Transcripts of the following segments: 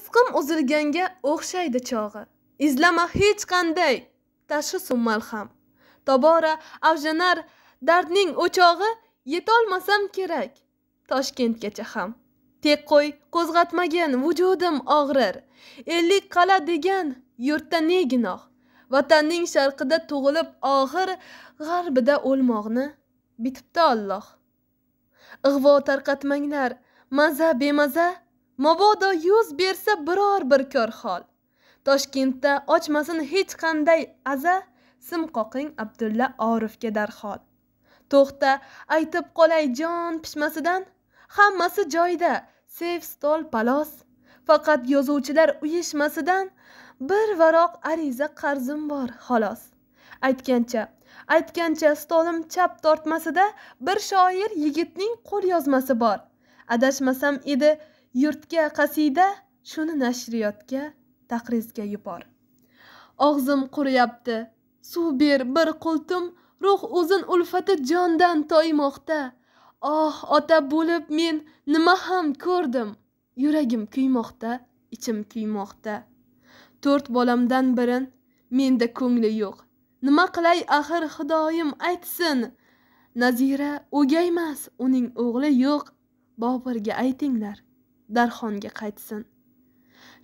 isqim uzilganga o'xshaydi chog'i izlama hech qanday tashxisu malham tobora avjanar dardning o'chog'i yetolmasam kerak toshkentgacha ham tek qo'y qo'zg'atmagin vujudim og'rir ellik qala degan yurtda ne gunoh vatanning sharqida tug'ilib oxir g'arbida o'lmoqni bitibdi olloh ig'vo tarqatmanglar maza bemaza mabodo yuz bersa biror bir ko'r hol toshkentda ochmasin hech qanday aza sim qoqing abdulla orifga darhol to'xta aytib qolay jon pishmasidan hammasi joyida sev stol palos faqat yozuvchilar uyushmasidan bir varoq ariza qarzim bor xolos aytgancha aytgancha stolim chap tortmasida bir shoir yigitning qo'l yozmasi bor adashmasam edi yurtga qasida shuni nashriyotga taqrizga yubor og'zim quriyapti suv ber bir qultum ruh o'zin ulfati jondan toymoqda oh ota bo'lib men nima ham ko'rdim yuragim kuymoqda ichim kuymoqda to'rt bolamdan birin menda ko'ngli yo'q nima qilay axir xudoyim aytsin nazira o'gaymas uning o'g'li yo'q boburga aytinglar darxonga qaytsin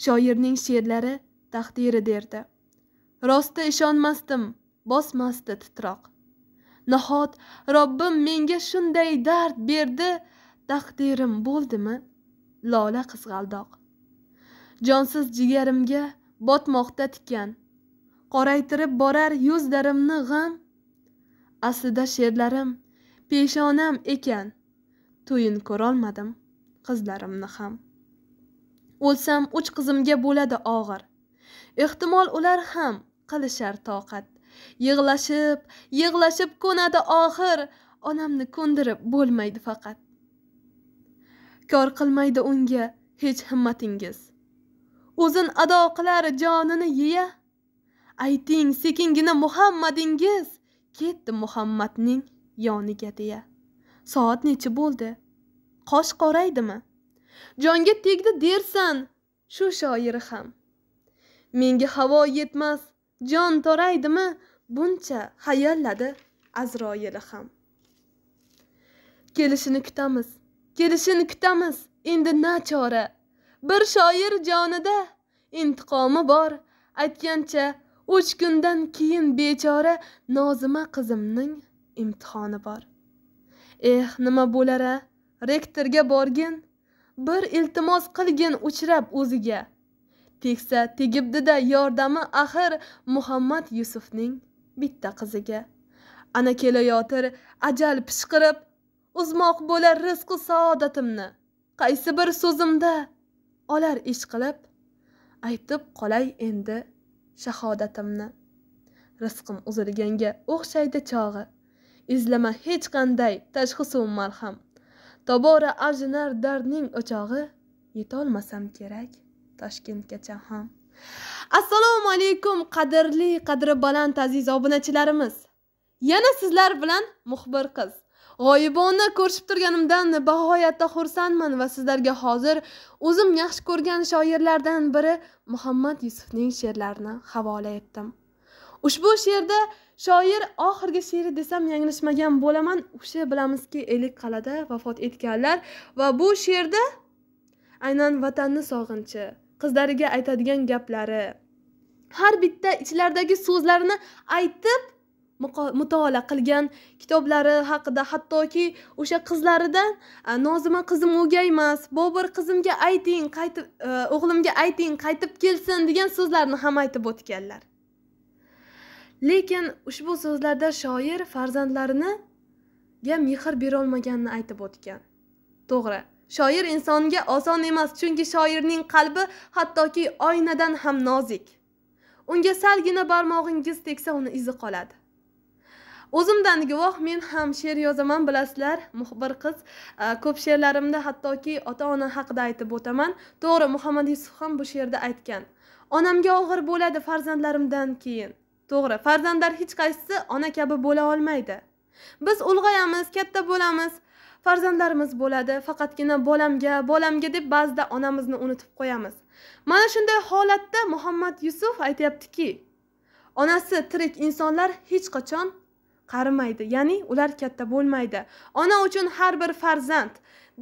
shoirning she'rlari taqdiri derdi rosti ishonmasdim bosmasdi titroq nahot robbim menga shunday dard berdi taqdirim bo'ldimi lola qizg'aldoq jonsiz jigarimga botmoqda tikan qoraytirib borar yuzlarimni g'am aslida she'rlarim peshonam ekan to'yin ko'rolmadim qizlarimni ham o'lsam uch qizimga bo'ladi og'ir ehtimol ular ham qilishar toqat yig'lashib yig'lashib ko'nadi oxir onamni ko'ndirib bo'lmaydi faqat kor qilmaydi unga hech himmatingiz o'zin ado qilar jonini yeya ayting sekingina muhammadingiz ketdi muhammadning yoniga deya soat nechi bo'ldi qosh qoraydimi jonga tegdi dersan shu shoiri ham menga havo yetmas jon toraydimi buncha hayalladi azroili ham kelishini kutamiz kelishini kutamiz endi na chora? bir shoir jonida intiqomi bor aytgancha uch kundan keyin bechora nozima qizimning imtihoni bor eh nima bo'lar a rektorga borgin bir iltimos qilgin uchrab o'ziga tegsa tegibdida yordami axir muhammad yusufning bitta qiziga ana kelayotir ajal pishqirib uzmoq bo'lar rizqu saodatimni qaysi bir so'zimda olar ish qilib aytib qolay endi shahodatimni rizqim uzilganga o'xshaydi chog'i izlama hech qanday tashxisu malham tobora avjinar dardning o'chog'i yetolmasam kerak toshkentgacha ham assalomu alaykum qadrli qadri baland aziz obunachilarimiz yana sizlar bilan muxbir qiz g'oyibona ko'rishib turganimdan bag'oyatda xursandman va sizlarga hozir o'zim yaxshi ko'rgan shoirlardan biri muhammad yusufning she'rlarini havola etdim ushbu she'rda shoir oxirgi she'ri desam yanglishmagan bo'laman o'sha bilamizki ellik qal'ada vafot etganlar va bu she'rda aynan vatanni sog'inchi qizlariga aytadigan gaplari har bitta ichlaridagi so'zlarini aytib mutolaa qilgan kitoblari haqida hattoki o'sha qizlaridan nozima qizim o'gaymas bobur qizimga ayting qaytib e, o'g'limga ayting qaytib kelsin degan so'zlarni ham aytib o'tganlar lekin ushbu so'zlarda shoir farzandlariniga mehr berolmaganini aytib o'tgan to'g'ri shoir insonga oson emas chunki shoirning qalbi hattoki oynadan ham nozik unga salgina barmog'ingiz tegsa uni izi qoladi o'zimdan guvoh men ham she'r yozaman bilasizlar muxbir qiz ko'p she'rlarimda hattoki ota ona haqida aytib o'taman to'g'ri muhammad yusuf ham bu she'rda aytgan onamga og'ir bo'ladi farzandlarimdan keyin to'g'ri farzandlar hech qaysisi ona kabi bo'la olmaydi biz ulg'ayamiz katta bo'lamiz farzandlarimiz bo'ladi faqatgina bolamga bolamga deb ba'zida onamizni unutib qo'yamiz mana shunday holatda muhammad yusuf aytyaptiki onasi tirik insonlar hech qachon qarimaydi ya'ni ular katta bo'lmaydi ona uchun har bir farzand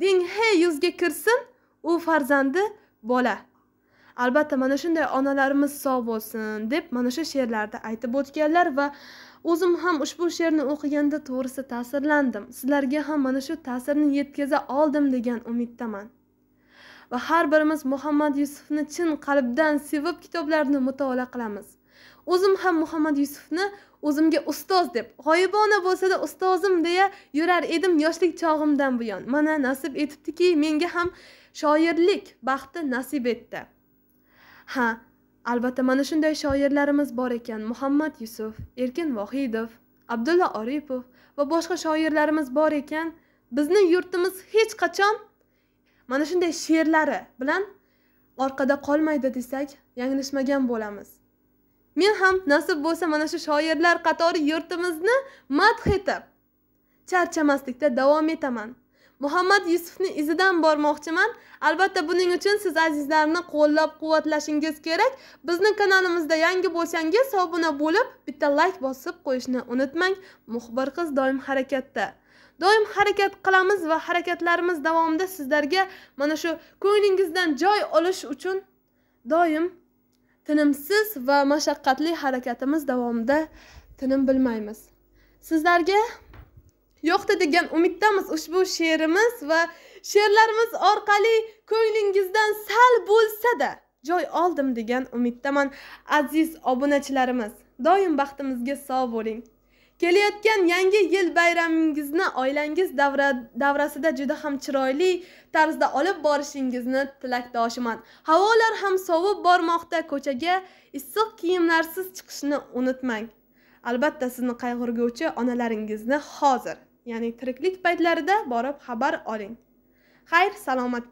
ding he yuzga kirsin u farzandi bola albatta mana shunday onalarimiz sog' bo'lsin deb mana shu she'rlarda aytib o'tganlar va o'zim ham ushbu she'rni o'qiganda to'g'risi ta'sirlandim sizlarga ham mana shu ta'sirni yetkaza oldim degan umiddaman va har birimiz muhammad yusufni chin qalbdan sevib kitoblarini mutolaa qilamiz o'zim ham muhammad yusufni o'zimga ustoz deb g'oyibona bo'lsada ustozim deya yurar edim yoshlik chog'imdan buyon mana nasib etibdiki menga ham shoirlik baxti nasib etdi ha albatta mana shunday shoirlarimiz bor ekan muhammad yusuf erkin vohidov abdulla oripov va boshqa shoirlarimiz bor ekan bizni yurtimiz hech qachon mana shunday she'rlari bilan orqada qolmaydi desak yanglishmagan bo'lamiz men ham nasib bo'lsa mana shu shoirlar qatori yurtimizni madh etib charchamaslikda davom etaman muhammad yusufni izidan bormoqchiman albatta buning uchun siz azizlarni qo'llab quvvatlashingiz kerak bizni kanalimizda yangi bo'lsangiz obuna bo'lib bitta layk bosib qo'yishni unutmang muxbir qiz doim harakatda doim harakat qilamiz va harakatlarimiz davomida sizlarga mana shu ko'nglingizdan joy olish uchun doim tinimsiz va mashaqqatli harakatimiz davomida tinim bilmaymiz sizlarga yoqdi degan umiddamiz ushbu she'rimiz va she'rlarimiz orqali ko'nglingizdan sal bo'lsa-da joy oldim degan umiddaman aziz obunachilarimiz doim baxtimizga sog' bo'ling kelayotgan yangi yil bayramingizni oilangiz davra, davrasida juda ham chiroyli tarzda olib borishingizni tilakdoshiman havolar ham sovib bormoqda ko'chaga issiq kiyimlarsiz chiqishni unutmang albatta sizni qayg'urguvchi onalaringizni hozir ya'ni tiriklik paytlarida borib xabar oling xayr salomat